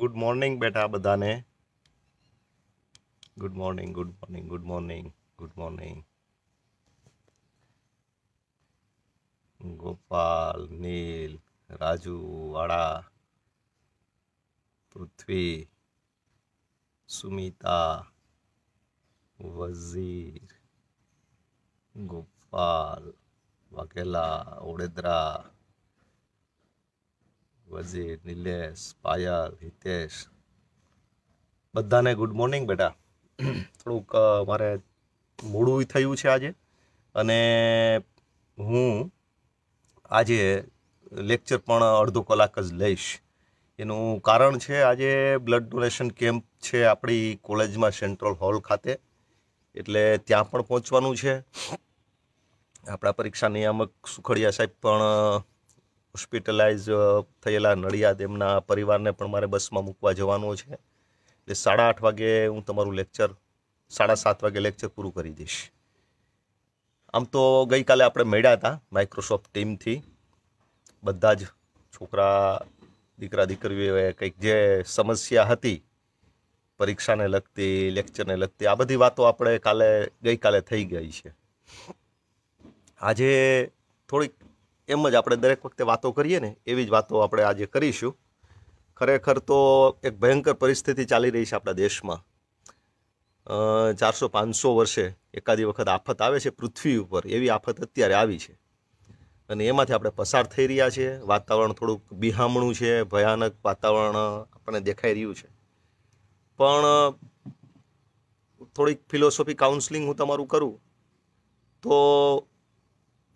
good morning બેટા બધાને good morning good morning good morning good morning Gopal Neel Raju વાળા પૃથ્વી સુમિતા વઝીર ગોપાલ વાઘેલા ઓડેદરા વજીર નિલેશ પાયલ હિતેશ બધાને ગુડ મોર્નિંગ બેટા થોડુંક મારે મોડું થયું છે આજે અને હું આજે લેક્ચર પણ અડધો કલાક જ લઈશ એનું કારણ છે આજે બ્લડ ડોનેશન કેમ્પ છે આપણી કોલેજમાં સેન્ટ્રલ હોલ ખાતે એટલે ત્યાં પણ પહોંચવાનું છે આપણા પરીક્ષા નિયામક સુખડિયા સાહેબ પણ હોસ્પિટલાઇઝ થયેલા નડિયાદ એમના પરિવારને પણ મારે બસમાં મૂકવા જવાનો છે એટલે સાડા આઠ વાગે હું તમારું લેક્ચર સાડા સાત વાગે લેક્ચર પૂરું કરી દઈશ આમ તો ગઈકાલે આપણે મળ્યા હતા માઇક્રોસોફ્ટ ટીમથી બધા જ છોકરા દીકરા દીકરીઓએ કંઈક જે સમસ્યા હતી પરીક્ષાને લગતી લેક્ચરને લગતી આ બધી વાતો આપણે કાલે ગઈકાલે થઈ ગઈ છે આજે થોડીક એમ જ આપણે દરેક વખતે વાતો કરીએ ને એવી જ વાતો આપણે આજે કરીશું ખરેખર તો એક ભયંકર પરિસ્થિતિ ચાલી રહી છે આપણા દેશમાં ચારસો પાંચસો વર્ષે એકાદી વખત આફત આવે છે પૃથ્વી ઉપર એવી આફત અત્યારે આવી છે અને એમાંથી આપણે પસાર થઈ રહ્યા છીએ વાતાવરણ થોડુંક બિહામણું છે ભયાનક વાતાવરણ આપણને દેખાઈ રહ્યું છે પણ થોડીક ફિલોસોફી કાઉન્સિલિંગ હું તમારું કરું તો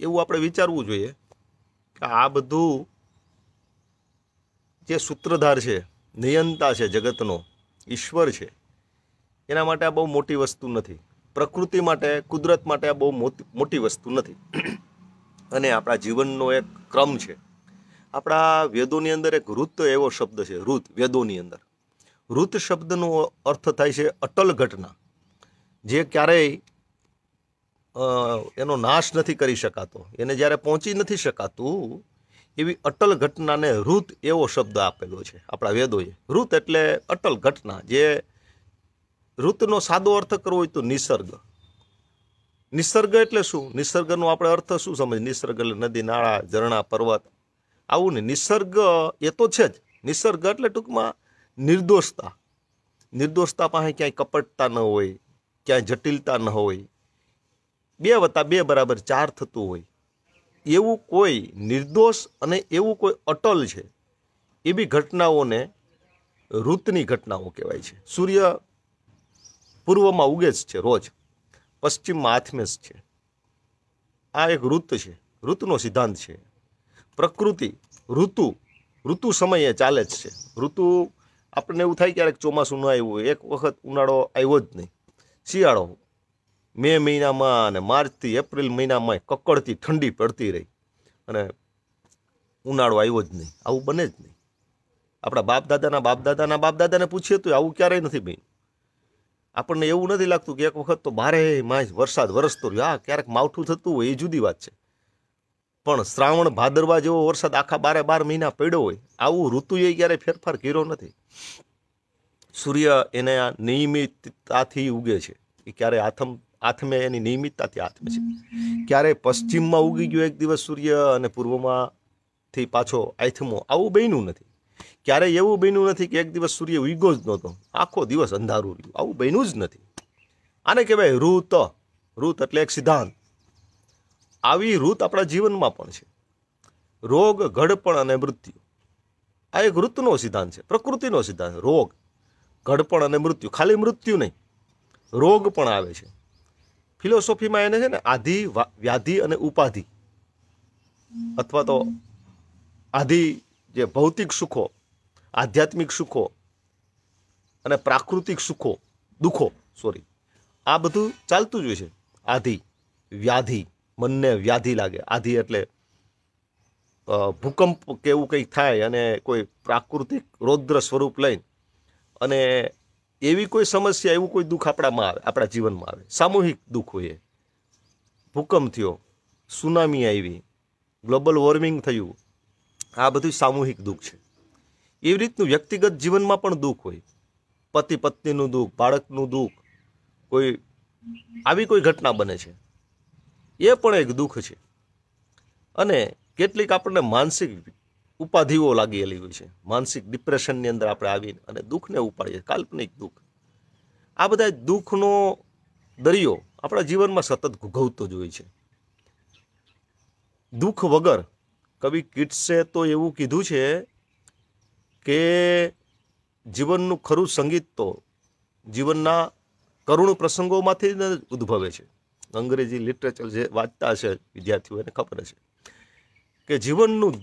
એવું આપણે વિચારવું જોઈએ કે આ બધું જે સૂત્રધાર છે નિયંતા છે જગતનો ઈશ્વર છે એના માટે આ બહુ મોટી વસ્તુ નથી પ્રકૃતિ માટે કુદરત માટે આ બહુ મોટી વસ્તુ નથી અને આપણા જીવનનો એક ક્રમ છે આપણા વેદોની અંદર એક ઋત એવો શબ્દ છે ઋત વેદોની અંદર ઋત શબ્દનો અર્થ થાય છે અટલ ઘટના જે ક્યારેય એનો નાશ નથી કરી શકાતો એને જ્યારે પહોંચી નથી શકાતું એવી અટલ ઘટનાને રૂત એવો શબ્દ આપેલો છે આપણા વેદોએ ઋત એટલે અટલ ઘટના જે ઋતનો સાદો અર્થ કરવો હોય તો નિસર્ગ નિસર્ગ એટલે શું નિસર્ગનો આપણે અર્થ શું સમજ નિસર્ગ એટલે નદી નાળા ઝરણા પર્વત આવું ને નિસર્ગ એ તો છે જ નિસર્ગ એટલે ટૂંકમાં નિર્દોષતા નિર્દોષતા પાસે ક્યાંય કપટતા ન હોય ક્યાંય જટિલતા ન હોય બે વત્તા બે બરાબર ચાર થતું હોય એવું કોઈ નિર્દોષ અને એવું કોઈ અટલ છે એ બી ઘટનાઓને ઋતની ઘટનાઓ કહેવાય છે સૂર્ય પૂર્વમાં ઉગે જ છે રોજ પશ્ચિમમાં આથમેસ છે આ એક ઋતુ છે ઋતુનો સિદ્ધાંત છે પ્રકૃતિ ઋતુ ઋતુ સમયે ચાલે જ છે ઋતુ આપણને એવું થાય ક્યારેક ચોમાસું ન આવ્યું એક વખત ઉનાળો આવ્યો જ નહીં શિયાળો મે મહિનામાં અને માર્ચથી એપ્રિલ મહિનામાં કકડતી ઠંડી પડતી રહી અને ઉનાળો આવ્યો જ નહીં આવું બને જ નહીં આપણા બાપદાદાના બાપદાદાના બાપદાદાને પૂછીએ તો આવું ક્યારેય નથી બન્યું આપણને એવું નથી લાગતું કે એક વખત તો ભારે માસ વરસાદ વરસતો રહ્યો હા ક્યારેક માવઠું થતું હોય એ જુદી વાત છે પણ શ્રાવણ ભાદરવા જેવો વરસાદ આખા બારે બાર મહિના પડ્યો હોય આવું ઋતુએ ક્યારેય ફેરફાર કર્યો નથી સૂર્ય એને નિયમિતતાથી ઉગે છે એ ક્યારે આથમ આથમે એની નિયમિતતાથી આથમે છે ક્યારેય પશ્ચિમમાં ઉગી ગયો એક દિવસ સૂર્ય અને પૂર્વમાંથી પાછો આથમો આવું બન્યું નથી ક્યારેય એવું બન્યું નથી કે એક દિવસ સૂર્ય ઉગ્યો જ નહોતો આખો દિવસ અંધારું રહ્યું આવું બન્યું જ નથી આને કહેવાય ઋત ઋત એટલે એક સિદ્ધાંત આવી ઋત આપણા જીવનમાં પણ છે રોગ ઘડપણ અને મૃત્યુ આ એક ઋતુનો સિદ્ધાંત છે પ્રકૃતિનો સિદ્ધાંત રોગ ઘડપણ અને મૃત્યુ ખાલી મૃત્યુ નહીં રોગ પણ આવે છે ફિલોસોફીમાં એને છે ને આધિ વ્યાધિ અને ઉપાધિ અથવા તો આધિ જે ભૌતિક સુખો આધ્યાત્મિક સુખો અને પ્રાકૃતિક સુખો દુઃખો સોરી આ બધું ચાલતું જ હોય છે આધિ વ્યાધિ મનને વ્યાધિ લાગે આધિ એટલે ભૂકંપ કે એવું કંઈક થાય અને કોઈ પ્રાકૃતિક રૌદ્ર સ્વરૂપ લઈને અને એવી કોઈ સમસ્યા એવું કોઈ દુઃખ આપણામાં આવે આપણા જીવનમાં આવે સામૂહિક દુઃખ હોય ભૂકંપ થયો સુનામી આવી ગ્લોબલ વોર્મિંગ થયું આ બધું સામૂહિક દુઃખ છે એવી રીતનું વ્યક્તિગત જીવનમાં પણ દુઃખ હોય પતિ પત્નીનું દુઃખ બાળકનું દુઃખ કોઈ આવી કોઈ ઘટના બને છે એ પણ એક દુઃખ છે અને કેટલીક આપણને માનસિક ઉપાધિઓ લાગેલી હોય છે માનસિક ડિપ્રેશનની અંદર આપણે આવીને અને દુઃખને ઉપાડીએ કાલ્પનિક દુઃખ આ બધા દુઃખનો દરિયો આપણા જીવનમાં સતત ઘૂઘવતો જ હોય છે દુઃખ વગર કવિ કિટ્સે તો એવું કીધું છે કે જીવનનું ખરું સંગીત તો જીવનના કરુણ પ્રસંગોમાંથી જ ઉદ્ભવે છે અંગ્રેજી લિટરેચર જે વાંચતા હશે વિદ્યાર્થીઓને ખબર છે કે જીવનનું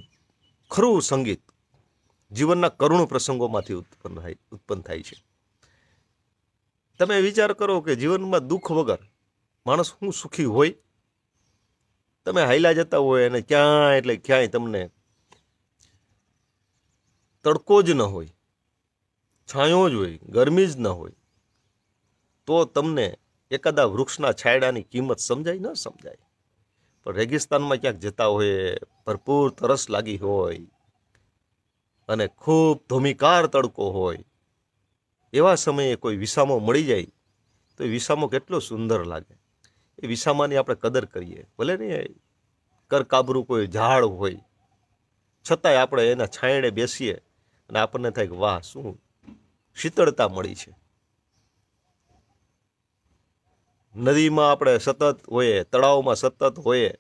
ખરું સંગીત જીવનના કરુણ પ્રસંગોમાંથી ઉત્પન્ન થાય ઉત્પન્ન થાય છે તમે વિચાર કરો કે જીવનમાં દુઃખ વગર માણસ હું સુખી હોય તમે હાઈલા જતા હોય અને ક્યાંય એટલે ક્યાંય તમને તડકો જ ન હોય છાંયો જ હોય ગરમી જ ન હોય તો તમને એકાદા વૃક્ષના છાયડાની કિંમત સમજાય ન સમજાય પણ રેગિસ્તાનમાં ક્યાંક જતા હોય ભરપૂર તરસ લાગી હોય અને ખૂબ ધુમિકાર તડકો હોય એવા સમયે કોઈ વિસામો મળી જાય તો એ વિસામો કેટલો સુંદર લાગે એ વિસામાની આપણે કદર કરીએ ભલે ને કરકાબરું કોઈ ઝાડ હોય છતાંય આપણે એના છાંયડે બેસીએ અને આપણને થાય કે વાહ શું શીતળતા મળી છે નદીમાં આપણે સતત હોઈએ તળાવમાં સતત હોઈએ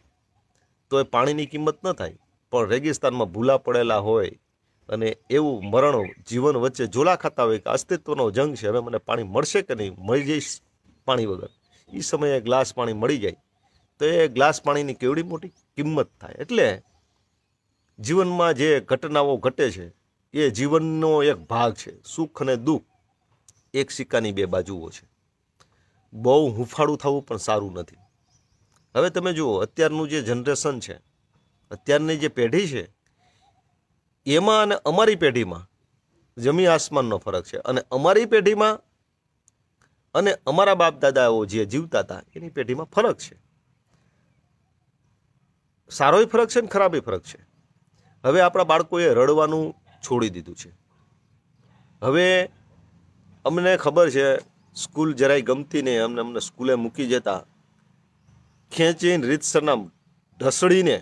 તો એ પાણીની કિંમત ન થાય પણ રેગિસ્તાનમાં ભૂલા પડેલા હોય અને એવું મરણ જીવન વચ્ચે ઝોલા ખાતા હોય કે અસ્તિત્વનો જંગ છે હવે મને પાણી મળશે કે નહીં મળી જઈશ પાણી વગર એ સમયે ગ્લાસ પાણી મળી જાય તો એ ગ્લાસ પાણીની કેવડી મોટી કિંમત થાય એટલે જીવનમાં જે ઘટનાઓ ઘટે છે એ જીવનનો એક ભાગ છે સુખ અને દુઃખ એક સિક્કાની બે બાજુઓ છે બહુ હુંફાળું થવું પણ સારું નથી હવે તમે જુઓ અત્યારનું જે જનરેશન છે અત્યારની જે પેઢી છે એમાં અને અમારી પેઢીમાં જમી આસમાનનો ફરક છે અને અમારી પેઢીમાં અને અમારા બાપ દાદાઓ જે જીવતા હતા એની પેઢીમાં ફરક છે સારોય ફરક છે ને ખરાબય ફરક છે હવે આપણા બાળકોએ રડવાનું છોડી દીધું છે હવે અમને ખબર છે સ્કૂલ જરાય ગમતી નહીં અમને અમને સ્કૂલે મૂકી જતા ખેંચીને રીતસરના ઢસડીને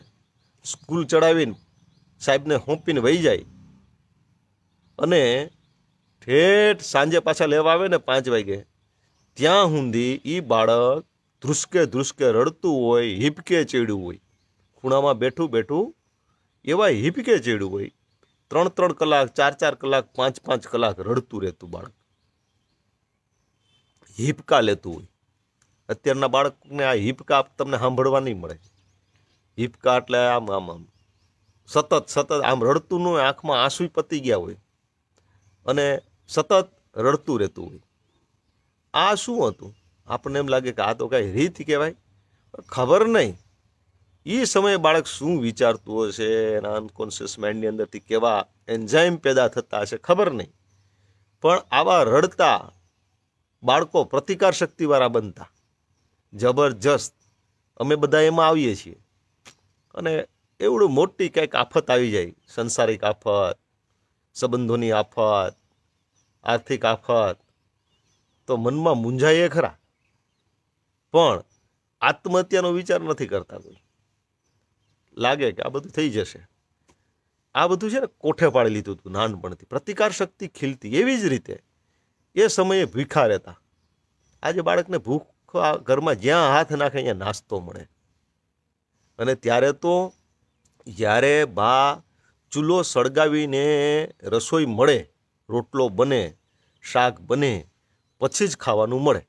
સ્કૂલ ચડાવીને સાહેબને હોંપીને વહી જાય અને ઠેઠ સાંજે પાછા લેવા આવે ને પાંચ વાગે ત્યાં સુધી એ બાળક ધ્રુસકે ધ્રુસકે રડતું હોય હિપકે ચેડ્યું હોય ખૂણામાં બેઠું બેઠું એવા હિપકે ચેડ્યું હોય ત્રણ ત્રણ કલાક ચાર ચાર કલાક પાંચ પાંચ કલાક રડતું રહેતું બાળક હિપકા લેતું હોય અત્યારના બાળકને આ હિપકા તમને સાંભળવા નહીં મળે હિપકા એટલે આમ આમ આમ સતત સતત આમ રડતું ન હોય આંખમાં આંસુ પતી ગયા હોય અને સતત રડતું રહેતું હોય આ શું હતું આપણને એમ લાગે કે આ તો કાંઈ રીત કહેવાય ખબર નહીં એ સમયે બાળક શું વિચારતું હશે એના અનકોન્શિયસ માઇન્ડની અંદરથી કેવા એન્ઝાઇમ પેદા થતા હશે ખબર નહીં પણ આવા રડતા બાળકો પ્રતિકાર શક્તિવાળા બનતા જબરજસ્ત અમે બધા એમાં આવીએ છીએ અને એવડું મોટી કંઈક આફત આવી જાય સંસારિક આફત સંબંધોની આફત આર્થિક આફત તો મનમાં મૂંઝાઈએ ખરા પણ આત્મહત્યાનો વિચાર નથી કરતા કોઈ લાગે કે આ બધું થઈ જશે આ બધું છે ને કોઠે પાડી લીધું હતું નાનપણથી પ્રતિકાર શક્તિ ખીલતી એવી જ રીતે એ સમયે ભૂખા રહેતા આજે બાળકને ભૂખ ઘરમાં જ્યાં હાથ નાખે ત્યાં નાસ્તો મળે અને ત્યારે તો જ્યારે બા ચૂલો સળગાવીને રસોઈ મળે રોટલો બને શાક બને પછી જ ખાવાનું મળે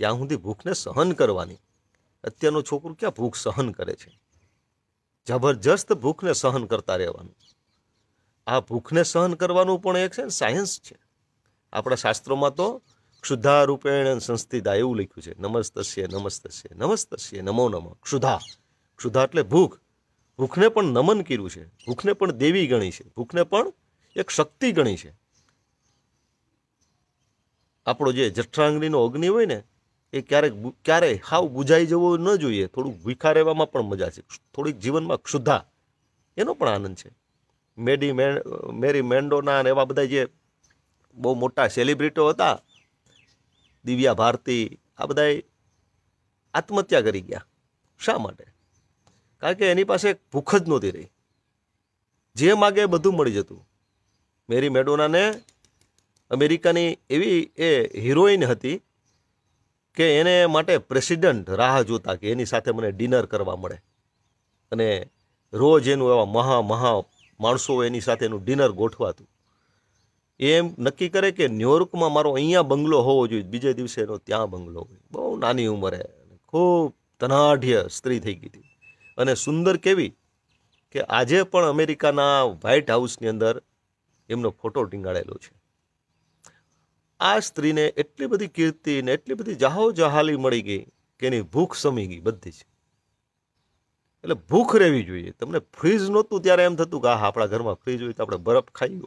ત્યાં સુધી ભૂખને સહન કરવાની અત્યારનો છોકરું ક્યાં ભૂખ સહન કરે છે જબરજસ્ત ભૂખને સહન કરતા રહેવાનું આ ભૂખને સહન કરવાનું પણ એક છે સાયન્સ છે આપણા શાસ્ત્રોમાં તો ક્ષુધા રૂપેણ સંસ્થિતા એવું લખ્યું છે નમસ્તસ્ય નમસ્તસ્ય નમસ્તસ્ય નમો નમઃ ક્ષુધા ક્ષુધા એટલે ભૂખ ભૂખને પણ નમન કર્યું છે ભૂખને પણ દેવી ગણી છે ભૂખને પણ એક શક્તિ ગણી છે આપણો જે જઠરાંગણીનો અગ્નિ હોય ને એ ક્યારેક ક્યારેય હાવ બુજાઈ જવો ન જોઈએ થોડુંક ભૂખા રહેવામાં પણ મજા છે થોડીક જીવનમાં ક્ષુધા એનો પણ આનંદ છે મેડી મેરી મેન્ડોના અને એવા બધા જે બહુ મોટા સેલિબ્રિટીઓ હતા દિવ્યા ભારતી આ બધાએ આત્મહત્યા કરી ગયા શા માટે કારણ કે એની પાસે ભૂખ જ નહોતી રહી જે માગે બધું મળી જતું મેરી મેડોનાને અમેરિકાની એવી એ હિરોઈન હતી કે એને માટે પ્રેસિડન્ટ રાહ જોતા કે એની સાથે મને ડિનર કરવા મળે અને રોજ એનું એવા મહા મહા માણસો એની સાથે એનું ડિનર ગોઠવાતું એમ નક્કી કરે કે ન્યુયોર્કમાં મારો અહીંયા બંગલો હોવો જોઈએ બીજે દિવસે એનો ત્યાં બંગલો હોય બહુ નાની ઉંમરે ખૂબ તનાઢ્ય સ્ત્રી થઈ ગઈ હતી અને સુંદર કેવી કે આજે પણ અમેરિકાના વ્હાઇટ હાઉસની અંદર એમનો ફોટો ટીંગાડેલો છે આ સ્ત્રીને એટલી બધી કીર્તિ ને એટલી બધી જાહો મળી ગઈ કે એની ભૂખ સમી ગઈ બધી જ એટલે ભૂખ રહેવી જોઈએ તમને ફ્રીજ નહોતું ત્યારે એમ થતું કે આ આપણા ઘરમાં ફ્રીજ હોય તો આપણે બરફ ખાઈ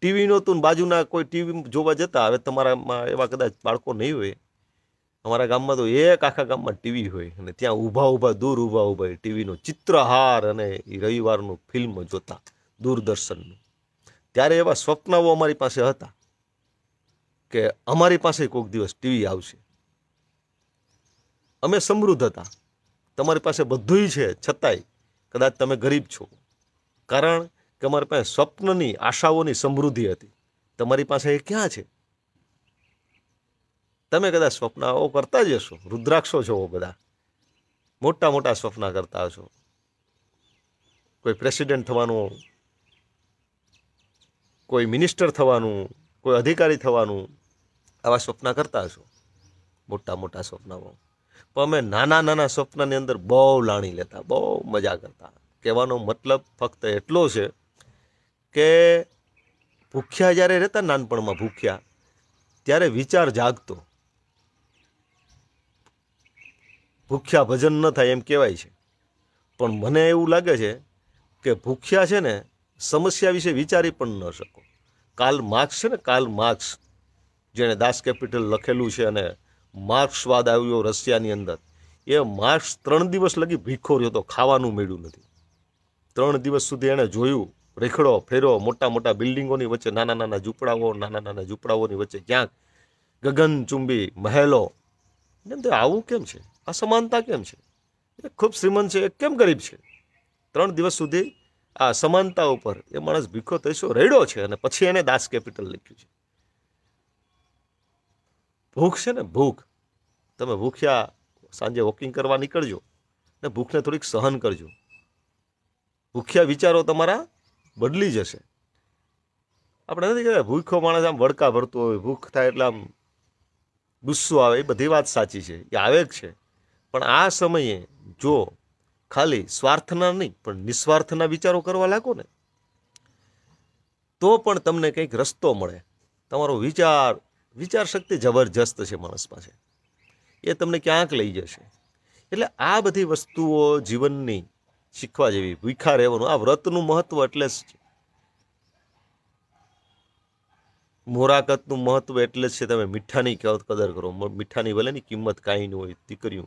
ટીવી નહોતું બાજુના કોઈ ટીવી જોવા જતા હવે તમારામાં એવા કદાચ બાળકો નહીં હોય અમારા ગામમાં તો એક આખા ગામમાં ટીવી હોય અને ત્યાં ઊભા ઊભા દૂર ઊભા ઊભા ટીવીનો ચિત્રહાર અને એ રવિવારનું ફિલ્મ જોતા દૂરદર્શનનું ત્યારે એવા સ્વપ્નાઓ અમારી પાસે હતા કે અમારી પાસે કોઈક દિવસ ટીવી આવશે અમે સમૃદ્ધ હતા તમારી પાસે બધુંય છે છતાંય કદાચ તમે ગરીબ છો કારણ કે અમારી પાસે સ્વપ્નની આશાઓની સમૃદ્ધિ હતી તમારી પાસે એ ક્યાં છે તમે કદાચ સ્વપ્નાઓ કરતા જ હશો રુદ્રાક્ષો છો બધા મોટા મોટા સ્વપ્ન કરતા હશો કોઈ પ્રેસિડેન્ટ થવાનું કોઈ મિનિસ્ટર થવાનું કોઈ અધિકારી થવાનું આવા સ્વપ્ન કરતા હશો મોટા મોટા સ્વપ્નાઓ પણ અમે નાના નાના સ્વપ્નની અંદર બહુ લાણી લેતા બહુ મજા કરતા કહેવાનો મતલબ ફક્ત એટલો છે કે ભૂખ્યા જ્યારે રહેતા નાનપણમાં ભૂખ્યા ત્યારે વિચાર જાગતો ભૂખ્યા ભજન ન થાય એમ કહેવાય છે પણ મને એવું લાગે છે કે ભૂખ્યા છે ને સમસ્યા વિશે વિચારી પણ ન શકો કાલ માર્ક્સ છે ને કાલ માર્ક્સ જેણે દાસ કેપિટલ લખેલું છે અને માર્ક્સવાદ આવ્યો રશિયાની અંદર એ માર્ક્સ ત્રણ દિવસ લગી ભીખો રહ્યો તો ખાવાનું મળ્યું નથી ત્રણ દિવસ સુધી એણે જોયું રેખડો ફેરો મોટા મોટા બિલ્ડિંગોની વચ્ચે નાના નાના ઝૂંપડાઓ નાના નાના ઝૂંપડાઓની વચ્ચે ક્યાંક ગગનચુંબી મહેલો એમ તો આવું કેમ છે અસમાનતા કેમ છે એ ખૂબ શ્રીમંત છે એ કેમ ગરીબ છે ત્રણ દિવસ સુધી આ સમાનતા ઉપર એ માણસ ભીખો થઈશો રેડ્યો છે અને પછી એને દાસ કેપિટલ લખ્યું છે ભૂખ છે ને ભૂખ તમે ભૂખ્યા સાંજે વોકિંગ કરવા નીકળજો ને ભૂખને થોડીક સહન કરજો ભૂખ્યા વિચારો તમારા બદલી જશે આપણે નથી કહેવાય ભૂખ્યો માણસ આમ વડકા ભરતો હોય ભૂખ થાય એટલે આમ ગુસ્સો આવે એ બધી વાત સાચી છે એ આવે જ છે પણ આ સમયે જો ખાલી સ્વાર્થના નહીં પણ નિસ્વાર્થના વિચારો કરવા લાગો ને તો પણ તમને કંઈક રસ્તો મળે તમારો વિચાર વિચાર શક્તિ જબરજસ્ત છે માણસ પાસે એ તમને ક્યાંક લઈ જશે એટલે આ બધી વસ્તુઓ જીવનની શીખવા જેવી ભૂખા રહેવાનું આ વ્રતનું મહત્વ એટલે જ છે મોરાકતનું મહત્વ એટલે જ છે તમે મીઠાની કદર કરો મીઠાની ભલે ની કિંમત કાંઈ ન હોય દીકરીઓ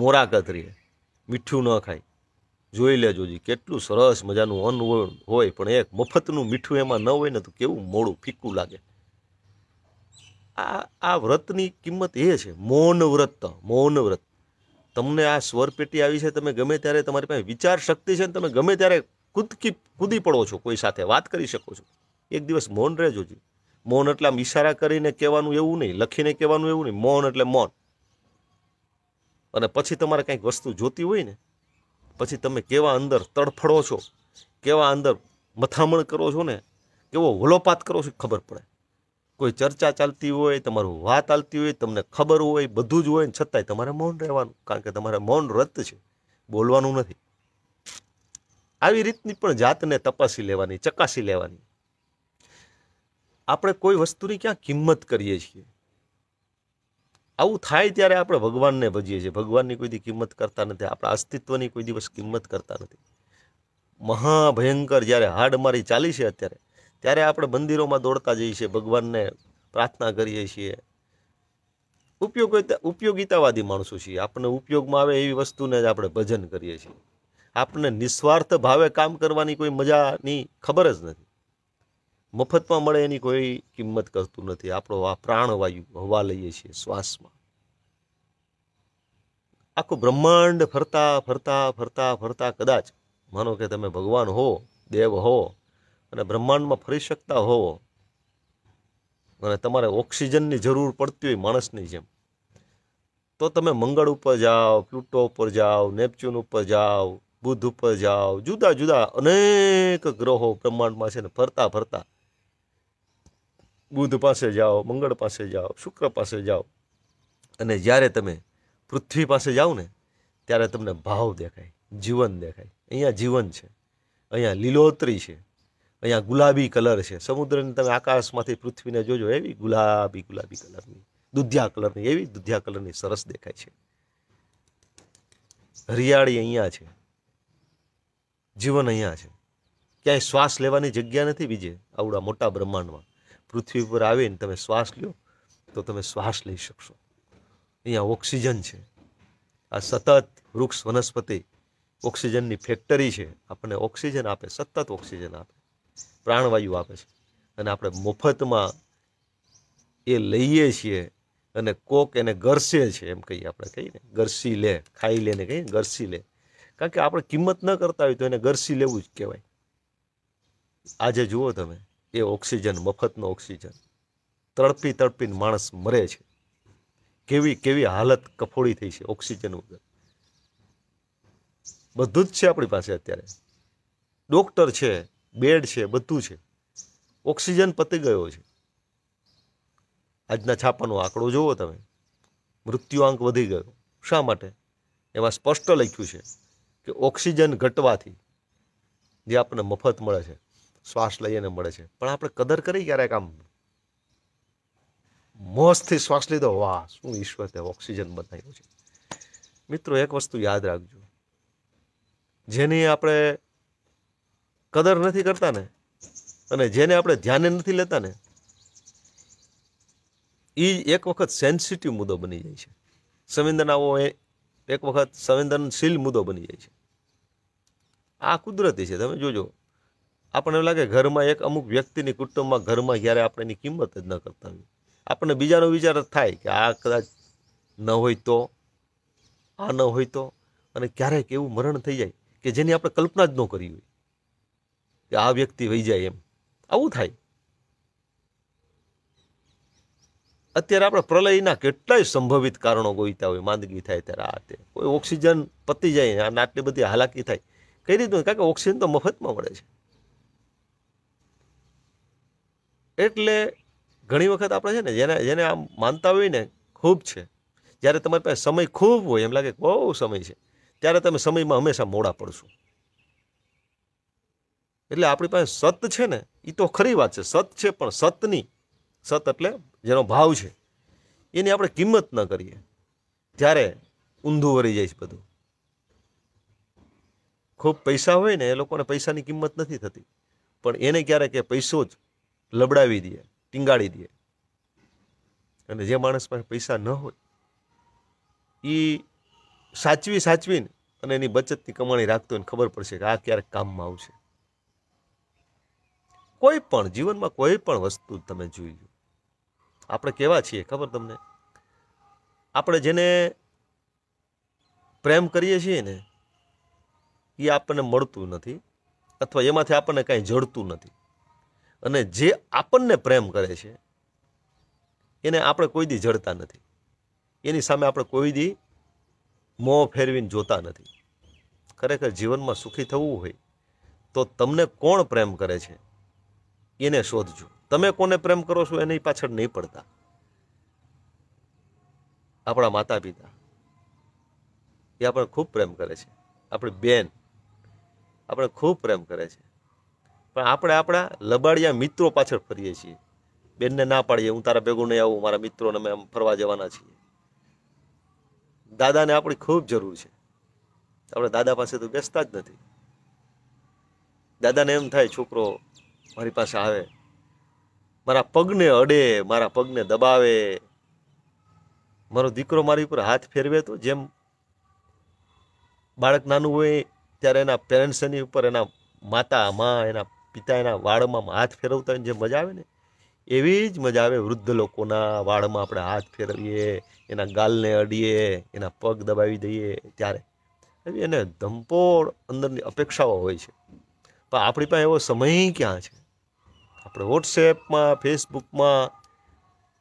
મોરાકત રહે મીઠું ન ખાય જોઈ લેજો જી કેટલું સરસ મજાનું અન્ન હોય પણ એક મફતનું મીઠું એમાં ન હોય ને તો કેવું મોડું ફીકું લાગે આ આ વ્રતની કિંમત એ છે મૌન વ્રત મૌન વ્રત તમને આ સ્વરપેટી આવી છે તમે ગમે ત્યારે તમારી પાસે વિચાર શક્તિ છે ને તમે ગમે ત્યારે કૂદકી કૂદી પડો છો કોઈ સાથે વાત કરી શકો છો એક દિવસ મૌન રહેજો જી મૌન એટલે આમ ઈશારા કરીને કહેવાનું એવું નહીં લખીને કહેવાનું એવું નહીં મૌન એટલે મૌન અને પછી તમારે કંઈક વસ્તુ જોતી હોય ને પછી તમે કેવા અંદર તડફડો છો કેવા અંદર મથામણ કરો છો ને કેવો વલોપાત કરો છો ખબર પડે કોઈ ચર્ચા ચાલતી હોય તમારું વાત ચાલતી હોય તમને ખબર હોય બધું જ હોય ને છતાંય તમારે મૌન રહેવાનું કારણ કે તમારે મૌન રદ છે બોલવાનું નથી આવી રીતની પણ જાતને તપાસી લેવાની ચકાસી લેવાની આપણે કોઈ વસ્તુની ક્યાં કિંમત કરીએ છીએ આવું થાય ત્યારે આપણે ભગવાનને ભજીએ છીએ ભગવાનની કોઈ દી કિંમત કરતા નથી આપણા અસ્તિત્વની કોઈ દિવસ કિંમત કરતા નથી મહાભયંકર જ્યારે હાડ મારી ચાલી છે અત્યારે ત્યારે આપણે મંદિરોમાં દોડતા જઈએ છીએ ભગવાનને પ્રાર્થના કરીએ છીએ ઉપયોગ ઉપયોગિતાવાદી માણસો છીએ આપણને ઉપયોગમાં આવે એવી વસ્તુને જ આપણે ભજન કરીએ છીએ આપણને નિસ્વાર્થ ભાવે કામ કરવાની કોઈ મજાની ખબર જ નથી મફતમાં મળે એની કોઈ કિંમત કરતું નથી આપણો આ પ્રાણવાયુ હવા લઈએ છીએ શ્વાસમાં આખું બ્રહ્માંડ ફરતા ફરતા ફરતા ફરતા કદાચ માનો કે તમે ભગવાન હો દેવ હો અને બ્રહ્માંડમાં ફરી શકતા હોવો અને તમારે ઓક્સિજનની જરૂર પડતી હોય માણસની જેમ તો તમે મંગળ ઉપર જાઓ પ્લુટો ઉપર જાઓ નેપચ્યુન ઉપર જાઓ બુદ્ધ ઉપર જાઓ જુદા જુદા અનેક ગ્રહો બ્રહ્માંડમાં છે ને ફરતા ફરતા બુદ્ધ પાસે જાઓ મંગળ પાસે જાઓ શુક્ર પાસે જાઓ અને જ્યારે તમે પૃથ્વી પાસે જાઓ ને ત્યારે તમને ભાવ દેખાય જીવન દેખાય અહીંયા જીવન છે અહીંયા લીલોતરી છે અહીંયા ગુલાબી કલર છે સમુદ્રની તમે આકાશમાંથી પૃથ્વીને જોજો એવી ગુલાબી ગુલાબી કલરની દુધિયા કલરની એવી દુધિયા કલરની સરસ દેખાય છે હરિયાળી અહીંયા છે જીવન અહીંયા છે ક્યાંય શ્વાસ લેવાની જગ્યા નથી બીજે આવડા મોટા બ્રહ્માંડમાં પૃથ્વી પર આવીને તમે શ્વાસ લ્યો તો તમે શ્વાસ લઈ શકશો અહીંયા ઓક્સિજન છે આ સતત વૃક્ષ વનસ્પતિ ઓક્સિજનની ફેક્ટરી છે આપણને ઓક્સિજન આપે સતત ઓક્સિજન આપે પ્રાણવાયુ આપે છે અને આપણે મફતમાં એ લઈએ છીએ અને કોક એને ગરસે છે એમ કહીએ આપણે કહીએ ગરસી લે ખાઈ લે ને કહીએ ગરસી લે કારણ કે આપણે કિંમત ન કરતા હોય તો એને ગરસી લેવું જ કહેવાય આજે જુઓ તમે એ ઓક્સિજન મફતનો ઓક્સિજન તડપી તડપીને માણસ મરે છે કેવી કેવી હાલત કફોડી થઈ છે ઓક્સિજન વગર બધું જ છે આપણી પાસે અત્યારે ડૉક્ટર છે બેડ છે બધું છે ઓક્સિજન પતી ગયો છે આજના છાપાનો આંકડો જુઓ તમે મૃત્યુઆંક વધી ગયો શા માટે એમાં સ્પષ્ટ લખ્યું છે કે ઓક્સિજન ઘટવાથી જે આપણને મફત મળે છે શ્વાસ લઈને મળે છે પણ આપણે કદર કરી ક્યારેક આમ મોજથી શ્વાસ લીધો વાહ શું ઈશ્વર તે ઓક્સિજન બનાવ્યું છે મિત્રો એક વસ્તુ યાદ રાખજો જેની આપણે કદર નથી કરતા ને અને જેને આપણે ધ્યાને નથી લેતા ને એ એક વખત સેન્સિટિવ મુદ્દો બની જાય છે સંવેદના આવો એક વખત સંવેદનશીલ મુદ્દો બની જાય છે આ કુદરતી છે તમે જોજો આપણને લાગે ઘરમાં એક અમુક વ્યક્તિની કુટુંબમાં ઘરમાં જ્યારે આપણે એની કિંમત જ ન કરતા હોય આપણને બીજાનો વિચાર થાય કે આ કદાચ ન હોય તો આ ન હોય તો અને ક્યારેક એવું મરણ થઈ જાય કે જેની આપણે કલ્પના જ ન કરી હોય કે આ વ્યક્તિ વહી જાય એમ આવું થાય અત્યારે આપણે પ્રલયના કેટલાય સંભવિત કારણો ગોઈતા હોય માંદગી થાય ત્યારે આ તે કોઈ ઓક્સિજન પતી જાય આ આટલી બધી હાલાકી થાય કઈ રીતનું કારણ કે ઓક્સિજન તો મફતમાં મળે છે એટલે ઘણી વખત આપણે છે ને જેને જેને આમ માનતા હોય ને ખૂબ છે જ્યારે તમારી પાસે સમય ખૂબ હોય એમ લાગે બહુ સમય છે ત્યારે તમે સમયમાં હંમેશા મોડા પડશો એટલે આપણી પાસે સત છે ને એ તો ખરી વાત છે સત છે પણ સતની સત એટલે જેનો ભાવ છે એની આપણે કિંમત ન કરીએ ત્યારે ઊંધું વળી જાય છે બધું ખૂબ પૈસા હોય ને એ લોકોને પૈસાની કિંમત નથી થતી પણ એને ક્યારેક એ પૈસો જ લબડાવી દે ટીંગાડી દે અને જે માણસ પાસે પૈસા ન હોય એ સાચવી સાચવીને અને એની બચતની કમાણી રાખતો હોય ખબર પડશે કે આ ક્યારેક કામમાં આવશે કોઈ પણ જીવનમાં કોઈ પણ વસ્તુ તમે જોઈ લો આપણે કેવા છીએ ખબર તમને આપણે જેને પ્રેમ કરીએ છીએ ને એ આપણને મળતું નથી અથવા એમાંથી આપણને કાંઈ જડતું નથી અને જે આપણને પ્રેમ કરે છે એને આપણે કોઈ દી જડતા નથી એની સામે આપણે કોઈ દી મોં ફેરવીને જોતા નથી ખરેખર જીવનમાં સુખી થવું હોય તો તમને કોણ પ્રેમ કરે છે એને શોધજો તમે કોને પ્રેમ કરો છો એની પાછળ નહીં પડતા આપણા માતા પિતા એ આપણે ખૂબ પ્રેમ કરે છે આપણી બેન આપણે ખૂબ પ્રેમ કરે છે પણ આપણે આપણા લબાડિયા મિત્રો પાછળ ફરીએ છીએ બેનને ના પાડીએ હું તારા ભેગું નહીં આવું મારા મિત્રોને અમે ફરવા જવાના છીએ દાદાને આપણી ખૂબ જરૂર છે આપણે દાદા પાસે તો બેસતા જ નથી દાદાને એમ થાય છોકરો મારી પાસે આવે મારા પગને અડે મારા પગને દબાવે મારો દીકરો મારી ઉપર હાથ ફેરવે તો જેમ બાળક નાનું હોય ત્યારે એના પેરેન્ટ્સ એની ઉપર એના માતા માં એના પિતા એના વાળમાં હાથ ફેરવતા હોય જે મજા આવે ને એવી જ મજા આવે વૃદ્ધ લોકોના વાળમાં આપણે હાથ ફેરવીએ એના ગાલને અડીએ એના પગ દબાવી દઈએ ત્યારે એને ધમપોળ અંદરની અપેક્ષાઓ હોય છે પણ આપણી પાસે એવો સમય ક્યાં છે આપણે વોટ્સએપમાં ફેસબુકમાં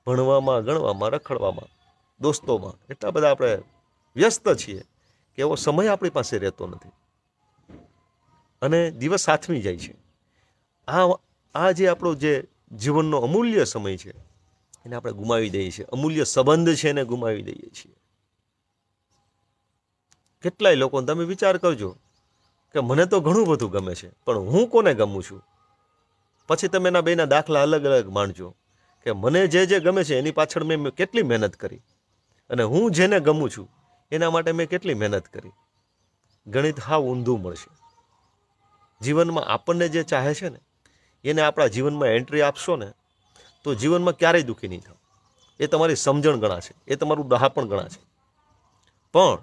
ભણવામાં ગણવામાં રખડવામાં દોસ્તોમાં એટલા બધા આપણે વ્યસ્ત છીએ કે એવો સમય આપણી પાસે રહેતો નથી અને દિવસ સાથમી જાય છે આ આ જે આપણો જે જીવનનો અમૂલ્ય સમય છે એને આપણે ગુમાવી દઈએ છીએ અમૂલ્ય સંબંધ છે એને ગુમાવી દઈએ છીએ કેટલાય લોકોને તમે વિચાર કરજો કે મને તો ઘણું બધું ગમે છે પણ હું કોને ગમું છું પછી તમે એના બેના દાખલા અલગ અલગ માણજો કે મને જે જે ગમે છે એની પાછળ મેં કેટલી મહેનત કરી અને હું જેને ગમું છું એના માટે મેં કેટલી મહેનત કરી ગણિત હા ઊંધું મળશે જીવનમાં આપણને જે ચાહે છે ને એને આપણા જીવનમાં એન્ટ્રી આપશો ને તો જીવનમાં ક્યારેય દુઃખી નહીં થાય એ તમારી સમજણ ગણા છે એ તમારું દહાપણ ગણા છે પણ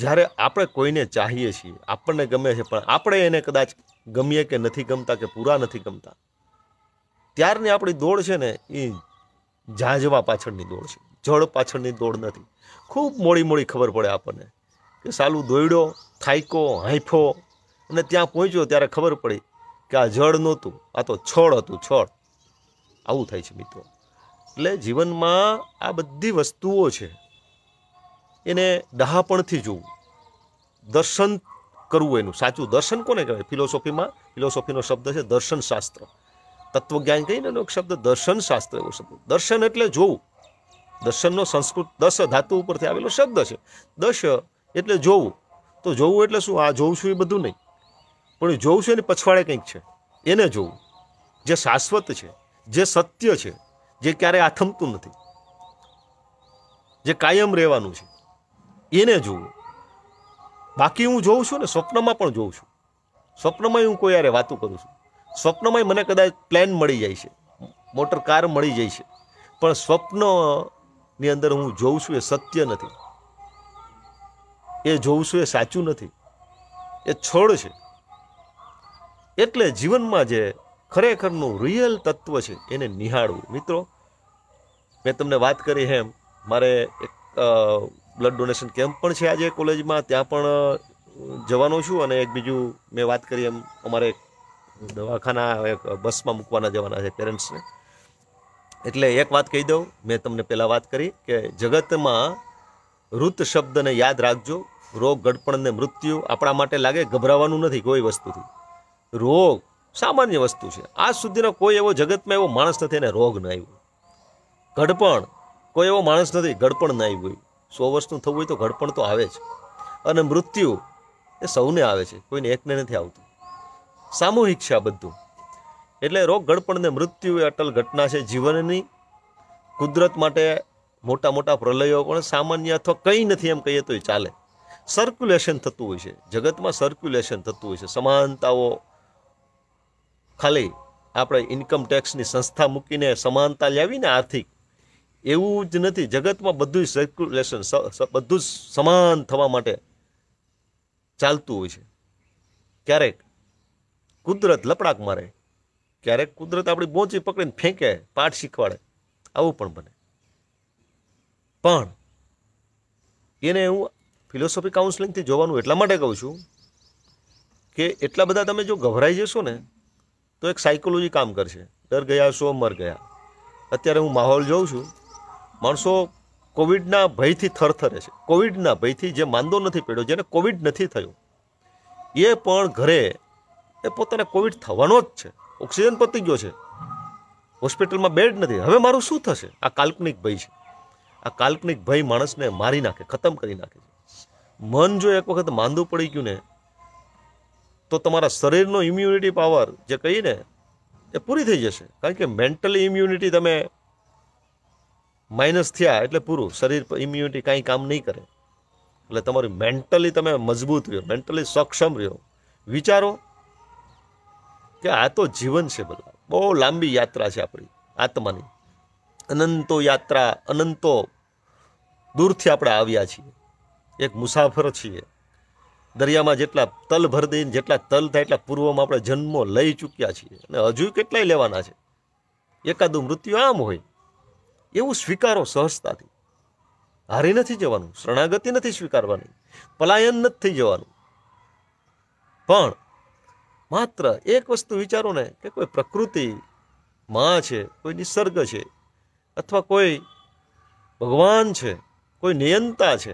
જ્યારે આપણે કોઈને ચાહીએ છીએ આપણને ગમે છે પણ આપણે એને કદાચ ગમીએ કે નથી ગમતા કે પૂરા નથી ગમતા ત્યારની આપણી દોડ છે ને એ ઝાંઝવા પાછળની દોડ છે જળ પાછળની દોડ નથી ખૂબ મોડી મોડી ખબર પડે આપણને કે સાલું દોડ્યો થાયકો હાંફો અને ત્યાં પહોંચ્યો ત્યારે ખબર પડી કે આ જળ નહોતું આ તો છળ હતું છળ આવું થાય છે મિત્રો એટલે જીવનમાં આ બધી વસ્તુઓ છે એને ડહાપણથી જોવું દર્શન કરવું એનું સાચું દર્શન કોને કહેવાય ફિલોસોફીમાં ફિલોસોફીનો શબ્દ છે દર્શનશાસ્ત્ર તત્વજ્ઞાન કહીને એનો એક શબ્દ દર્શન શાસ્ત્ર એવો શબ્દ દર્શન એટલે જોવું દર્શનનો સંસ્કૃત દશ ધાતુ ઉપરથી આવેલો શબ્દ છે દશ એટલે જોવું તો જોવું એટલે શું આ જોઉં છું એ બધું નહીં પણ જોઉં છું એની પછવાડે કંઈક છે એને જોવું જે શાશ્વત છે જે સત્ય છે જે ક્યારેય આથમતું નથી જે કાયમ રહેવાનું છે એને જોવું બાકી હું જોઉં છું ને સ્વપ્નમાં પણ જોઉં છું સ્વપ્નમાં હું કોઈ યારે વાતું કરું છું સ્વપ્નમાં મને કદાચ પ્લેન મળી જાય છે મોટર કાર મળી જાય છે પણ સ્વપ્નની અંદર હું જોઉં છું એ સત્ય નથી એ જોઉં છું એ સાચું નથી એ છોડ છે એટલે જીવનમાં જે ખરેખરનું રિયલ તત્વ છે એને નિહાળવું મિત્રો મેં તમને વાત કરી એમ મારે એક બ્લડ ડોનેશન કેમ્પ પણ છે આજે કોલેજમાં ત્યાં પણ જવાનો છું અને એક બીજું મેં વાત કરી એમ અમારે દવાખાના એક બસમાં મૂકવાના જવાના છે પેરેન્ટ્સને એટલે એક વાત કહી દઉં મેં તમને પહેલાં વાત કરી કે જગતમાં ઋત શબ્દને યાદ રાખજો રોગ ગડપણને મૃત્યુ આપણા માટે લાગે ગભરાવાનું નથી કોઈ વસ્તુથી રોગ સામાન્ય વસ્તુ છે આજ સુધીનો કોઈ એવો જગતમાં એવો માણસ નથી એને રોગ ન આવ્યો ગડપણ કોઈ એવો માણસ નથી ગડપણ ન આવ્યું સો વર્ષનું થવું હોય તો ઘડપણ તો આવે જ અને મૃત્યુ એ સૌને આવે છે કોઈને એકને નથી આવતું સામૂહિક છે આ બધું એટલે રોગ ઘડપણને મૃત્યુ એ અટલ ઘટના છે જીવનની કુદરત માટે મોટા મોટા પ્રલયો પણ સામાન્ય અથવા કંઈ નથી એમ કહીએ તો એ ચાલે સર્ક્યુલેશન થતું હોય છે જગતમાં સર્ક્યુલેશન થતું હોય છે સમાનતાઓ ખાલી આપણે ઇન્કમ ટેક્સની સંસ્થા મૂકીને સમાનતા લાવીને આર્થિક એવું જ નથી જગતમાં બધું સર્ક્યુલેશન બધું જ સમાન થવા માટે ચાલતું હોય છે ક્યારેક કુદરત લપડાક મારે ક્યારેક કુદરત આપણી બોચી પકડીને ફેંકે પાઠ શીખવાડે આવું પણ બને પણ એને હું ફિલોસોફી કાઉન્સેલિંગથી જોવાનું એટલા માટે કહું છું કે એટલા બધા તમે જો ગભરાઈ જશો ને તો એક સાયકોલોજી કામ કરશે ડર ગયા સો મર ગયા અત્યારે હું માહોલ જોઉં છું માણસો કોવિડના ભયથી થરથરે છે કોવિડના ભયથી જે માંદો નથી પડ્યો જેને કોવિડ નથી થયો એ પણ ઘરે એ પોતાને કોવિડ થવાનો જ છે ઓક્સિજન પતી ગયો છે હોસ્પિટલમાં બેડ નથી હવે મારું શું થશે આ કાલ્પનિક ભય છે આ કાલ્પનિક ભય માણસને મારી નાખે ખતમ કરી નાખે છે મન જો એક વખત માંદું પડી ગયું ને તો તમારા શરીરનો ઇમ્યુનિટી પાવર જે કહીને એ પૂરી થઈ જશે કારણ કે મેન્ટલી ઇમ્યુનિટી તમે માઇનસ થયા એટલે પૂરું શરીર ઇમ્યુનિટી કાંઈ કામ નહીં કરે એટલે તમારી મેન્ટલી તમે મજબૂત રહ્યો મેન્ટલી સક્ષમ રહ્યો વિચારો કે આ તો જીવન છે બધા બહુ લાંબી યાત્રા છે આપણી આત્માની અનંતો યાત્રા અનંતો દૂરથી આપણે આવ્યા છીએ એક મુસાફર છીએ દરિયામાં જેટલા તલ ભર દઈને જેટલા તલ થાય એટલા પૂર્વમાં આપણે જન્મો લઈ ચૂક્યા છીએ અને હજુ કેટલાય લેવાના છે એકાદું મૃત્યુ આમ હોય એવું સ્વીકારો સહજતાથી હારી નથી જવાનું શરણાગતિ નથી સ્વીકારવાની પલાયન નથી જવાનું પણ માત્ર એક વસ્તુ વિચારો ને કે કોઈ પ્રકૃતિ માં છે કોઈ નિસર્ગ છે અથવા કોઈ ભગવાન છે કોઈ નિયંતા છે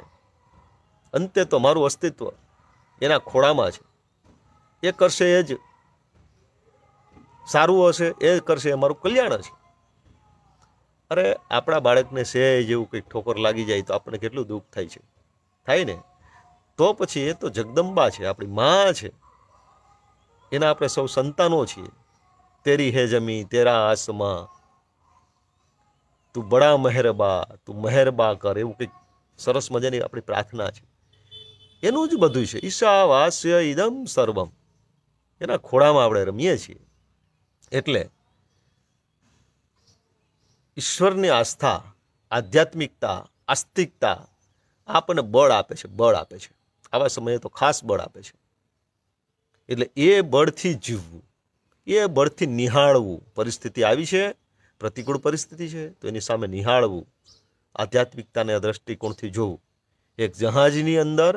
અંતે તો મારું અસ્તિત્વ એના ખોળામાં છે એ કરશે એ જ સારું હશે એ કરશે એ મારું કલ્યાણ હશે અરે આપણા બાળકને સહેજ એવું કંઈક ઠોકર લાગી જાય તો આપણને કેટલું દુઃખ થાય છે થાય ને તો પછી એ તો જગદંબા છે આપણી મા છે એના આપણે સૌ સંતાનો છીએ તેરી હે જમી તેરા આસમાં તું બડા મહેરબા તું મહેરબા કર એવું કંઈક સરસ મજાની આપણી પ્રાર્થના છે એનું જ બધું છે ઈશાવાસ્ય ઇદમ સર્વમ એના ખોળામાં આપણે રમીએ છીએ એટલે ઈશ્વરની આસ્થા આધ્યાત્મિકતા આસ્તિકતા આપણને બળ આપે છે બળ આપે છે આવા સમયે તો ખાસ બળ આપે છે એટલે એ બળથી જીવવું એ બળથી નિહાળવું પરિસ્થિતિ આવી છે પ્રતિકૂળ પરિસ્થિતિ છે તો એની સામે નિહાળવું આધ્યાત્મિકતાને દ્રષ્ટિકોણથી જોવું એક જહાજની અંદર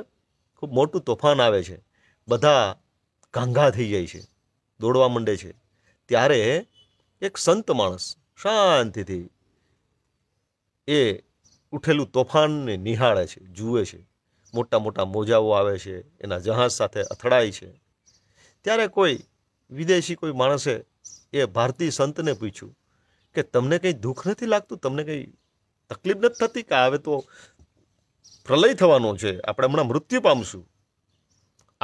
ખૂબ મોટું તોફાન આવે છે બધા ઘાંઘા થઈ જાય છે દોડવા માંડે છે ત્યારે એક સંત માણસ શાંતિથી એ ઉઠેલું તોફાનને નિહાળે છે જુએ છે મોટા મોટા મોજાઓ આવે છે એના જહાજ સાથે અથડાય છે ત્યારે કોઈ વિદેશી કોઈ માણસે એ ભારતીય સંતને પૂછ્યું કે તમને કંઈ દુઃખ નથી લાગતું તમને કંઈ તકલીફ નથી થતી કે હવે તો પ્રલય થવાનો છે આપણે હમણાં મૃત્યુ પામશું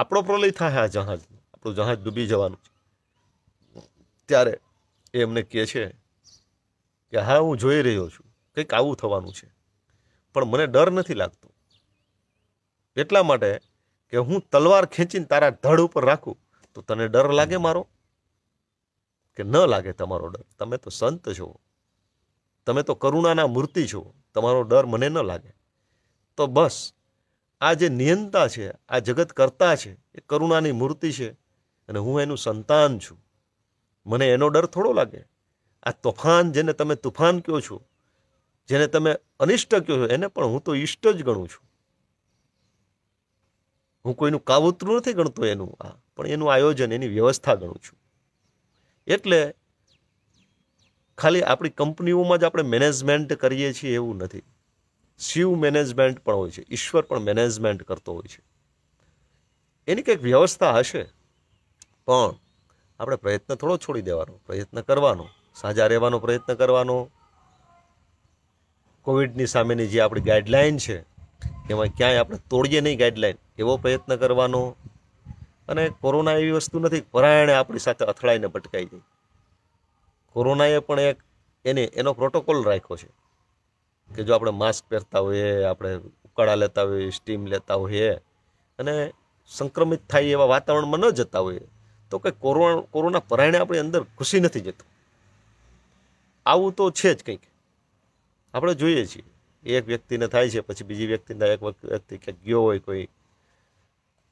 આપણો પ્રલય થાય આ જહાજ આપણું જહાજ ડૂબી જવાનું છે ત્યારે એ અમને કહે છે કે હા હું જોઈ રહ્યો છું કંઈક આવું થવાનું છે પણ મને ડર નથી લાગતો એટલા માટે કે હું તલવાર ખેંચીને તારા ધડ ઉપર રાખું તો તને ડર લાગે મારો કે ન લાગે તમારો ડર તમે તો સંત છો તમે તો કરુણાના મૂર્તિ છો તમારો ડર મને ન લાગે તો બસ આ જે નિયંતા છે આ જગત કરતા છે એ કરુણાની મૂર્તિ છે અને હું એનું સંતાન છું મને એનો ડર થોડો લાગે આ તોફાન જેને તમે તુફાન કહો છો જેને તમે અનિષ્ટ કહો છો એને પણ હું તો ઈષ્ટ જ ગણું છું હું કોઈનું કાવતરું નથી ગણતો એનું આ પણ એનું આયોજન એની વ્યવસ્થા ગણું છું એટલે ખાલી આપણી કંપનીઓમાં જ આપણે મેનેજમેન્ટ કરીએ છીએ એવું નથી શિવ મેનેજમેન્ટ પણ હોય છે ઈશ્વર પણ મેનેજમેન્ટ કરતો હોય છે એની કંઈક વ્યવસ્થા હશે પણ આપણે પ્રયત્ન થોડો છોડી દેવાનો પ્રયત્ન કરવાનો સાજા રહેવાનો પ્રયત્ન કરવાનો કોવિડની સામેની જે આપણી ગાઈડલાઇન છે એમાં ક્યાંય આપણે તોડીએ નહીં ગાઈડલાઇન એવો પ્રયત્ન કરવાનો અને કોરોના એવી વસ્તુ નથી પરાયણે આપણી સાથે અથડાઈને ભટકાઈ જાય કોરોનાએ પણ એક એને એનો પ્રોટોકોલ રાખ્યો છે કે જો આપણે માસ્ક પહેરતા હોઈએ આપણે ઉકાળા લેતા હોઈએ સ્ટીમ લેતા હોઈએ અને સંક્રમિત થાય એવા વાતાવરણમાં ન જતા હોઈએ તો કંઈ કોરોના કોરોના પરાયણે આપણી અંદર ઘૂસી નથી જતું આવું તો છે જ કંઈક આપણે જોઈએ છીએ એક વ્યક્તિને થાય છે પછી બીજી વ્યક્તિને એક વ્યક્તિ ક્યાંક ગયો હોય કોઈ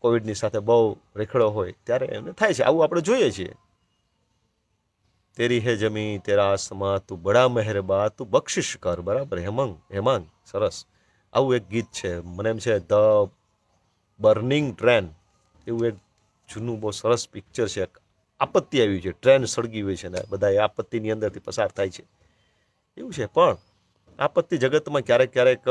કોવિડની સાથે બહુ રેખડો હોય ત્યારે એમને થાય છે આવું આપણે જોઈએ છીએ તેરી હે જમી તેરા આસમા તું બડા મહેરબા તું બક્ષિશ કર બરાબર હેમંગ હેમાંગ સરસ આવું એક ગીત છે મને એમ છે ધ બર્નિંગ ટ્રેન એવું એક જૂનું બહુ સરસ પિક્ચર છે આપત્તિ આવી છે ટ્રેન સળગી હોય છે ને બધા એ આપત્તિની અંદરથી પસાર થાય છે એવું છે પણ આપત્તિ જગતમાં ક્યારેક ક્યારેક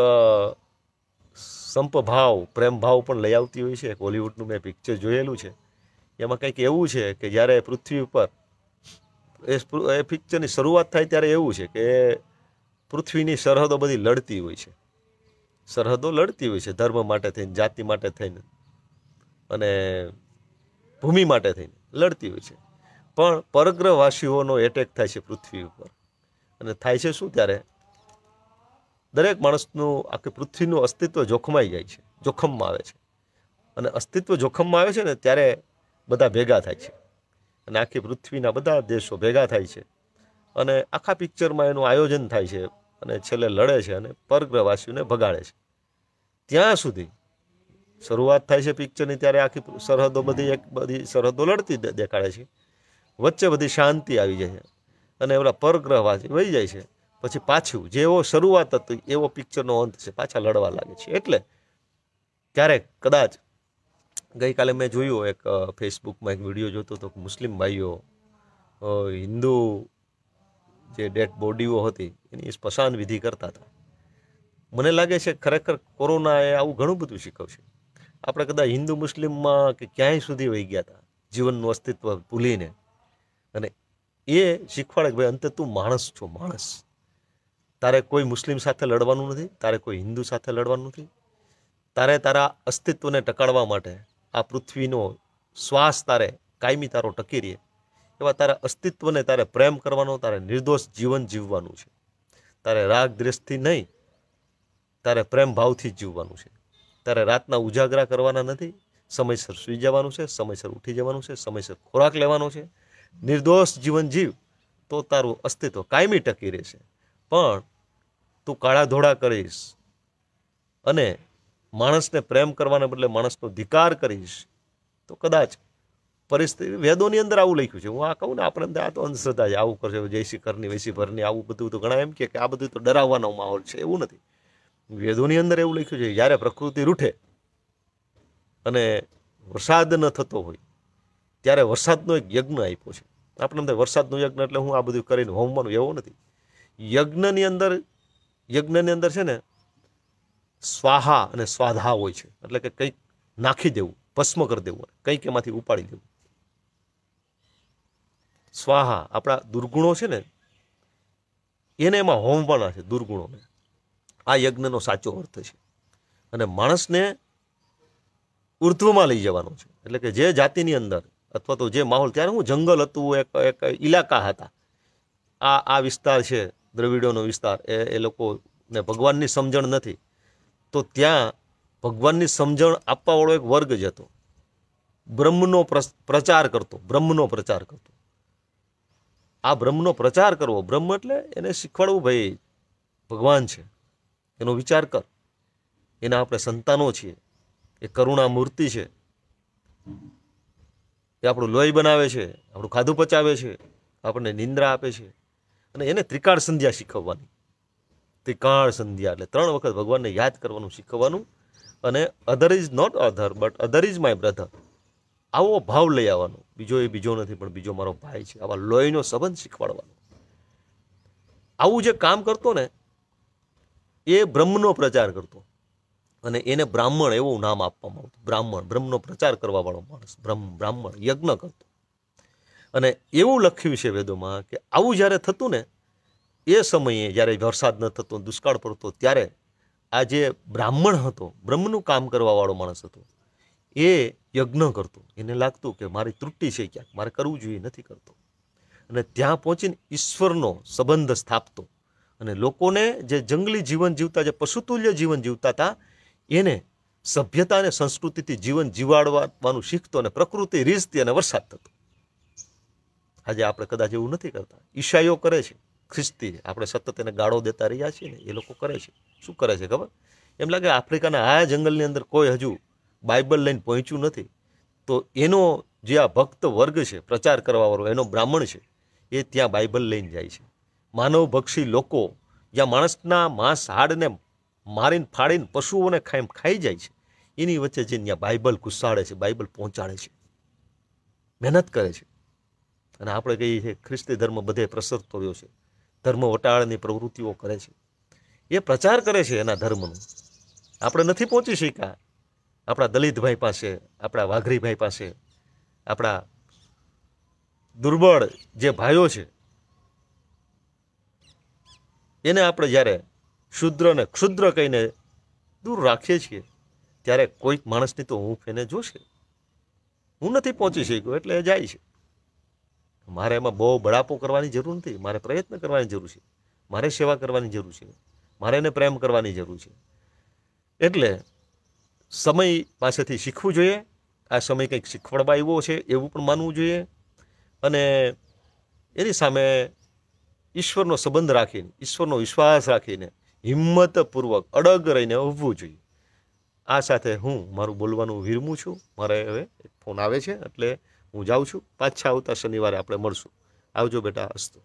સંપભાવ પ્રેમભાવ પણ લઈ આવતી હોય છે હોલિવૂડનું મેં પિક્ચર જોયેલું છે એમાં કંઈક એવું છે કે જ્યારે પૃથ્વી ઉપર એ એ પિક્ચરની શરૂઆત થાય ત્યારે એવું છે કે પૃથ્વીની સરહદો બધી લડતી હોય છે સરહદો લડતી હોય છે ધર્મ માટે થઈને જાતિ માટે થઈને અને ભૂમિ માટે થઈને લડતી હોય છે પણ પરગ્રહવાસીઓનો એટેક થાય છે પૃથ્વી ઉપર અને થાય છે શું ત્યારે દરેક માણસનું આખી પૃથ્વીનું અસ્તિત્વ જોખમાઈ જાય છે જોખમમાં આવે છે અને અસ્તિત્વ જોખમમાં આવે છે ને ત્યારે બધા ભેગા થાય છે અને આખી પૃથ્વીના બધા દેશો ભેગા થાય છે અને આખા પિક્ચરમાં એનું આયોજન થાય છે અને છેલ્લે લડે છે અને પરગ્રહવાસીઓને ભગાડે છે ત્યાં સુધી શરૂઆત થાય છે પિક્ચરની ત્યારે આખી સરહદો બધી એક બધી સરહદો લડતી દેખાડે છે વચ્ચે બધી શાંતિ આવી જાય છે અને એવા પરગ્રહવાસી વહી જાય છે પછી પાછું જેવો શરૂઆત હતી એવો પિક્ચરનો અંત છે પાછા લડવા લાગે છે એટલે ક્યારેક કદાચ ગઈકાલે મેં જોયું એક ફેસબુકમાં એક વિડીયો જોતો હતો કે મુસ્લિમ ભાઈઓ હિન્દુ જે ડેડ બોડીઓ હતી એની સ્મશાન વિધિ કરતા હતા મને લાગે છે ખરેખર કોરોના એ આવું ઘણું બધું શીખવશે આપણે કદાચ હિન્દુ મુસ્લિમમાં કે ક્યાંય સુધી વહી ગયા હતા જીવનનું અસ્તિત્વ ભૂલીને અને એ શીખવાડે કે ભાઈ અંતે તું માણસ છો માણસ તારે કોઈ મુસ્લિમ સાથે લડવાનું નથી તારે કોઈ હિન્દુ સાથે લડવાનું નથી તારે તારા અસ્તિત્વને ટકાડવા માટે આ પૃથ્વીનો શ્વાસ તારે કાયમી તારો ટકી રહે એવા તારા અસ્તિત્વને તારે પ્રેમ કરવાનો તારે નિર્દોષ જીવન જીવવાનું છે તારે રાગ દ્રેષથી નહીં તારે પ્રેમ ભાવથી જીવવાનું છે તારે રાતના ઉજાગરા કરવાના નથી સમયસર સૂઈ જવાનું છે સમયસર ઉઠી જવાનું છે સમયસર ખોરાક લેવાનો છે નિર્દોષ જીવન જીવ તો તારું અસ્તિત્વ કાયમી ટકી રહેશે પણ તું કાળા ધોળા કરીશ અને માણસને પ્રેમ કરવાને બદલે માણસનો ધિકાર કરીશ તો કદાચ પરિસ્થિતિ વેદોની અંદર આવું લખ્યું છે હું આ કહું ને આપણે અંદર આ તો અંધશ્રદ્ધા છે આવું કરશે જયસી ઘરની વૈસી ભરની આવું બધું તો ઘણા એમ કે આ બધું તો ડરાવવાનો માહોલ છે એવું નથી વેદોની અંદર એવું લખ્યું છે જ્યારે પ્રકૃતિ રૂઠે અને વરસાદ ન થતો હોય ત્યારે વરસાદનો એક યજ્ઞ આપ્યો છે આપણે અંદર વરસાદનો યજ્ઞ એટલે હું આ બધું કરીને હોમવાનું એવો નથી યજ્ઞની અંદર યજ્ઞની અંદર છે ને સ્વાહા અને સ્વાધા હોય છે એટલે કે કંઈક નાખી દેવું ભસ્મ કરી દેવું કંઈક એમાંથી ઉપાડી દેવું સ્વાહા આપણા દુર્ગુણો છે ને એને એમાં હોમવાના છે દુર્ગુણોને આ યજ્ઞનો સાચો અર્થ છે અને માણસને ઉર્ધ્વમાં લઈ જવાનો છે એટલે કે જે જાતિની અંદર અથવા તો જે માહોલ ત્યારે હું જંગલ હતું એક એક ઇલાકા હતા આ આ વિસ્તાર છે દ્રવિડોનો વિસ્તાર એ એ લોકોને ભગવાનની સમજણ નથી તો ત્યાં ભગવાનની સમજણ આપવાવાળો એક વર્ગ જ હતો બ્રહ્મનો પ્રચાર કરતો બ્રહ્મનો પ્રચાર કરતો આ બ્રહ્મનો પ્રચાર કરવો બ્રહ્મ એટલે એને શીખવાડવું ભાઈ ભગવાન છે એનો વિચાર કર એના આપણે સંતાનો છીએ એ કરુણા મૂર્તિ છે એ આપણું લોહી બનાવે છે આપણું ખાધું પચાવે છે આપણને નિંદ્રા આપે છે અને એને ત્રિકાળ સંધ્યા શીખવવાની ત્રિકાળ સંધ્યા એટલે ત્રણ વખત ભગવાનને યાદ કરવાનું શીખવવાનું અને other is not other but other is my brother આવો ભાવ લઈ આવવાનો બીજો એ બીજો નથી પણ બીજો મારો ભાઈ છે આવા લોહીનો સંબંધ શીખવાડવાનો આવું જે કામ કરતો ને એ બ્રહ્મનો પ્રચાર કરતો અને એને બ્રાહ્મણ એવું નામ આપવામાં આવતું બ્રાહ્મણ બ્રહ્મનો પ્રચાર કરવાવાળો માણસ બ્રહ્મ બ્રાહ્મણ યજ્ઞ કરતો અને એવું લખ્યું છે વેદોમાં કે આવું જ્યારે થતું ને એ સમયે જ્યારે વરસાદ ન થતો દુષ્કાળ પડતો ત્યારે આ જે બ્રાહ્મણ હતો બ્રહ્મનું કામ કરવાવાળો માણસ હતો એ યજ્ઞ કરતો એને લાગતું કે મારી ત્રુટિ છે ક્યાંક મારે કરવું જોઈએ નથી કરતો અને ત્યાં પહોંચીને ઈશ્વરનો સંબંધ સ્થાપતો અને લોકોને જે જંગલી જીવન જીવતા જે પશુતુલ્ય જીવન જીવતા હતા એને સભ્યતા અને સંસ્કૃતિથી જીવન જીવાડવાનું શીખતો અને પ્રકૃતિ રીઝતી અને વરસાદ થતો આજે આપણે કદાચ એવું નથી કરતા ઈશાઈઓ કરે છે ખ્રિસ્તી આપણે સતત એને ગાળો દેતા રહ્યા છીએ ને એ લોકો કરે છે શું કરે છે ખબર એમ લાગે આફ્રિકાના આ જંગલની અંદર કોઈ હજુ બાઇબલ લઈને પહોંચ્યું નથી તો એનો જે આ ભક્ત વર્ગ છે પ્રચાર કરવાવાળો એનો બ્રાહ્મણ છે એ ત્યાં બાઇબલ લઈને જાય છે માનવભક્ષી લોકો જ્યાં માણસના માંસ હાડને મારીને ફાડીને પશુઓને ખાઈ ખાઈ જાય છે એની વચ્ચે જઈને ત્યાં બાઇબલ ઘુસાડે છે બાઇબલ પહોંચાડે છે મહેનત કરે છે અને આપણે કહીએ છીએ ખ્રિસ્તી ધર્મ બધે પ્રસરતો રહ્યો છે ધર્મ વટાળની પ્રવૃત્તિઓ કરે છે એ પ્રચાર કરે છે એના ધર્મનો આપણે નથી પહોંચી શક્યા આપણા દલિતભાઈ પાસે આપણા વાઘરીભાઈ પાસે આપણા દુર્બળ જે ભાઈઓ છે એને આપણે જ્યારે શુદ્રને ક્ષુદ્ર કહીને દૂર રાખીએ છીએ ત્યારે કોઈક માણસની તો હું એને જોશે હું નથી પહોંચી શક્યો એટલે એ જાય છે મારે એમાં બહુ બળાપો કરવાની જરૂર નથી મારે પ્રયત્ન કરવાની જરૂર છે મારે સેવા કરવાની જરૂર છે મારે એને પ્રેમ કરવાની જરૂર છે એટલે સમય પાસેથી શીખવું જોઈએ આ સમય કંઈક શીખવાડવા આવ્યો છે એવું પણ માનવું જોઈએ અને એની સામે ઈશ્વરનો સંબંધ રાખીને ઈશ્વરનો વિશ્વાસ રાખીને હિંમતપૂર્વક અડગ રહીને ઉભવું જોઈએ આ સાથે હું મારું બોલવાનું વિરમું છું મારે હવે ફોન આવે છે એટલે હું જાઉં છું પાછા આવતા શનિવારે આપણે મળશું આવજો બેટા અસ્તુ